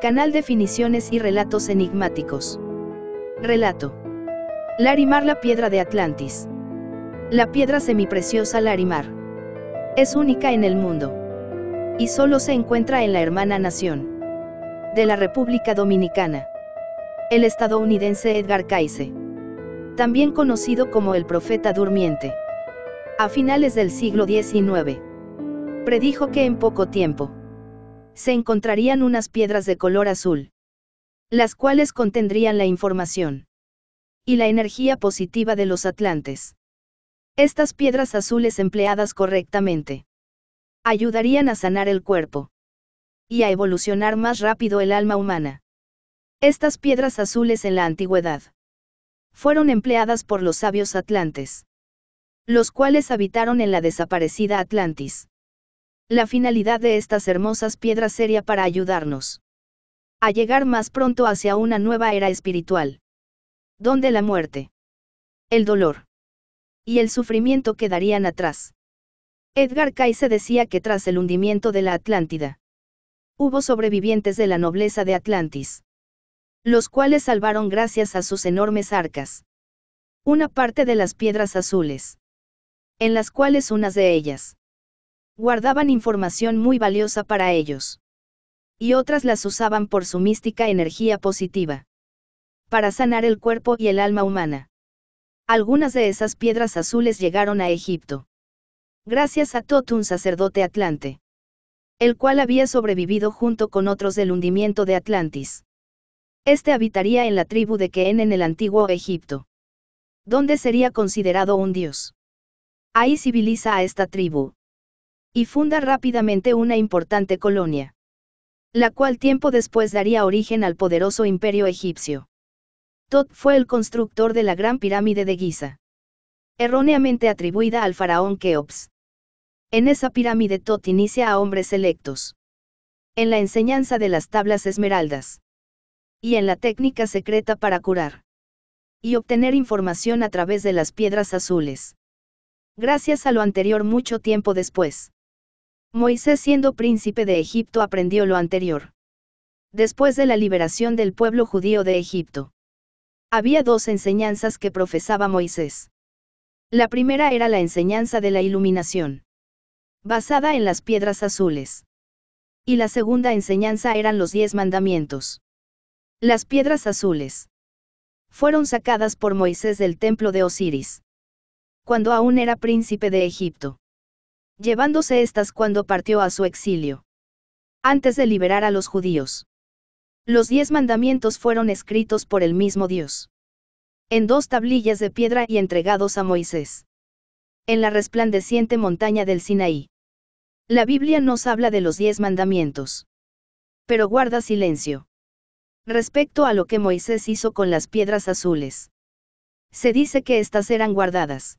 Canal Definiciones y Relatos Enigmáticos. Relato. Larimar la Piedra de Atlantis. La piedra semipreciosa Larimar. Es única en el mundo. Y solo se encuentra en la hermana nación. De la República Dominicana. El estadounidense Edgar Cayce. También conocido como el Profeta Durmiente. A finales del siglo XIX. Predijo que en poco tiempo se encontrarían unas piedras de color azul, las cuales contendrían la información y la energía positiva de los atlantes. Estas piedras azules empleadas correctamente ayudarían a sanar el cuerpo y a evolucionar más rápido el alma humana. Estas piedras azules en la antigüedad fueron empleadas por los sabios atlantes, los cuales habitaron en la desaparecida Atlantis la finalidad de estas hermosas piedras sería para ayudarnos a llegar más pronto hacia una nueva era espiritual, donde la muerte, el dolor y el sufrimiento quedarían atrás. Edgar Cayce decía que tras el hundimiento de la Atlántida, hubo sobrevivientes de la nobleza de Atlantis, los cuales salvaron gracias a sus enormes arcas una parte de las piedras azules, en las cuales unas de ellas guardaban información muy valiosa para ellos. Y otras las usaban por su mística energía positiva. Para sanar el cuerpo y el alma humana. Algunas de esas piedras azules llegaron a Egipto. Gracias a Totun, un sacerdote atlante. El cual había sobrevivido junto con otros del hundimiento de Atlantis. Este habitaría en la tribu de Keen en el antiguo Egipto. Donde sería considerado un dios. Ahí civiliza a esta tribu, y funda rápidamente una importante colonia, la cual tiempo después daría origen al poderoso imperio egipcio. Tot fue el constructor de la Gran Pirámide de Giza, erróneamente atribuida al faraón Keops. En esa pirámide Tot inicia a hombres electos. En la enseñanza de las tablas esmeraldas. Y en la técnica secreta para curar. Y obtener información a través de las piedras azules. Gracias a lo anterior mucho tiempo después. Moisés siendo príncipe de Egipto aprendió lo anterior. Después de la liberación del pueblo judío de Egipto. Había dos enseñanzas que profesaba Moisés. La primera era la enseñanza de la iluminación. Basada en las piedras azules. Y la segunda enseñanza eran los diez mandamientos. Las piedras azules. Fueron sacadas por Moisés del templo de Osiris. Cuando aún era príncipe de Egipto llevándose estas cuando partió a su exilio. Antes de liberar a los judíos. Los diez mandamientos fueron escritos por el mismo Dios. En dos tablillas de piedra y entregados a Moisés. En la resplandeciente montaña del Sinaí. La Biblia nos habla de los diez mandamientos. Pero guarda silencio. Respecto a lo que Moisés hizo con las piedras azules. Se dice que éstas eran guardadas.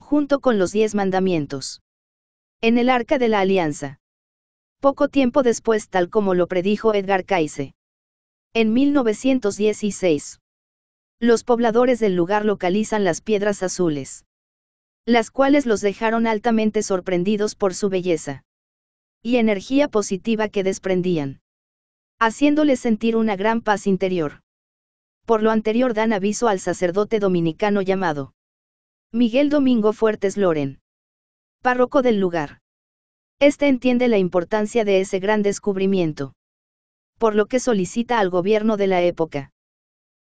Junto con los diez mandamientos. En el Arca de la Alianza. Poco tiempo después, tal como lo predijo Edgar Cayce. En 1916. Los pobladores del lugar localizan las piedras azules. Las cuales los dejaron altamente sorprendidos por su belleza. Y energía positiva que desprendían. Haciéndoles sentir una gran paz interior. Por lo anterior dan aviso al sacerdote dominicano llamado Miguel Domingo Fuertes Loren párroco del lugar. Este entiende la importancia de ese gran descubrimiento. Por lo que solicita al gobierno de la época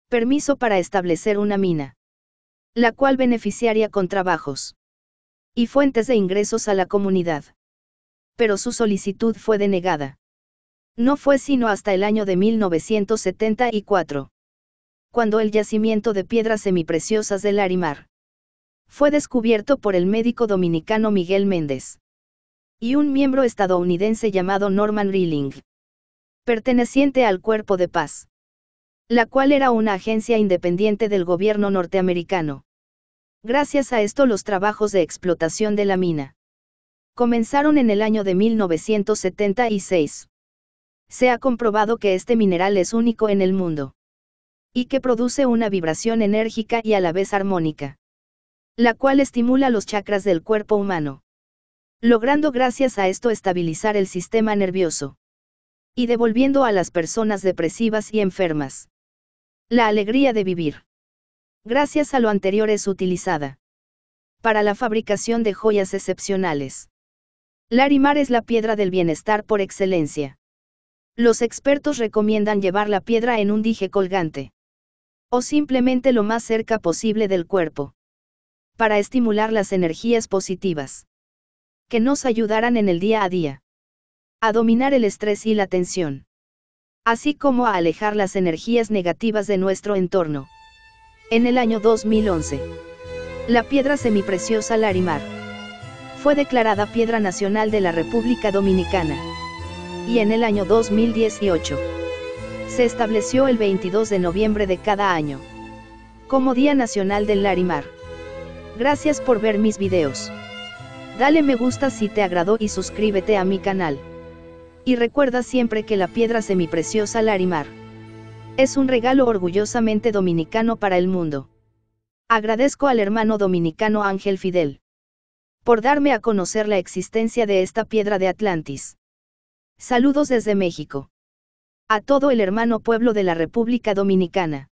permiso para establecer una mina, la cual beneficiaría con trabajos y fuentes de ingresos a la comunidad. Pero su solicitud fue denegada. No fue sino hasta el año de 1974, cuando el yacimiento de piedras semipreciosas del Arimar fue descubierto por el médico dominicano Miguel Méndez y un miembro estadounidense llamado Norman Reeling, perteneciente al Cuerpo de Paz, la cual era una agencia independiente del gobierno norteamericano. Gracias a esto los trabajos de explotación de la mina comenzaron en el año de 1976. Se ha comprobado que este mineral es único en el mundo y que produce una vibración enérgica y a la vez armónica la cual estimula los chakras del cuerpo humano, logrando gracias a esto estabilizar el sistema nervioso y devolviendo a las personas depresivas y enfermas la alegría de vivir. Gracias a lo anterior es utilizada para la fabricación de joyas excepcionales. Larimar es la piedra del bienestar por excelencia. Los expertos recomiendan llevar la piedra en un dije colgante o simplemente lo más cerca posible del cuerpo para estimular las energías positivas. Que nos ayudaran en el día a día. A dominar el estrés y la tensión. Así como a alejar las energías negativas de nuestro entorno. En el año 2011. La piedra semipreciosa Larimar. Fue declarada Piedra Nacional de la República Dominicana. Y en el año 2018. Se estableció el 22 de noviembre de cada año. Como Día Nacional del Larimar. Gracias por ver mis videos. Dale me gusta si te agradó y suscríbete a mi canal. Y recuerda siempre que la piedra semipreciosa Larimar es un regalo orgullosamente dominicano para el mundo. Agradezco al hermano dominicano Ángel Fidel por darme a conocer la existencia de esta piedra de Atlantis. Saludos desde México. A todo el hermano pueblo de la República Dominicana.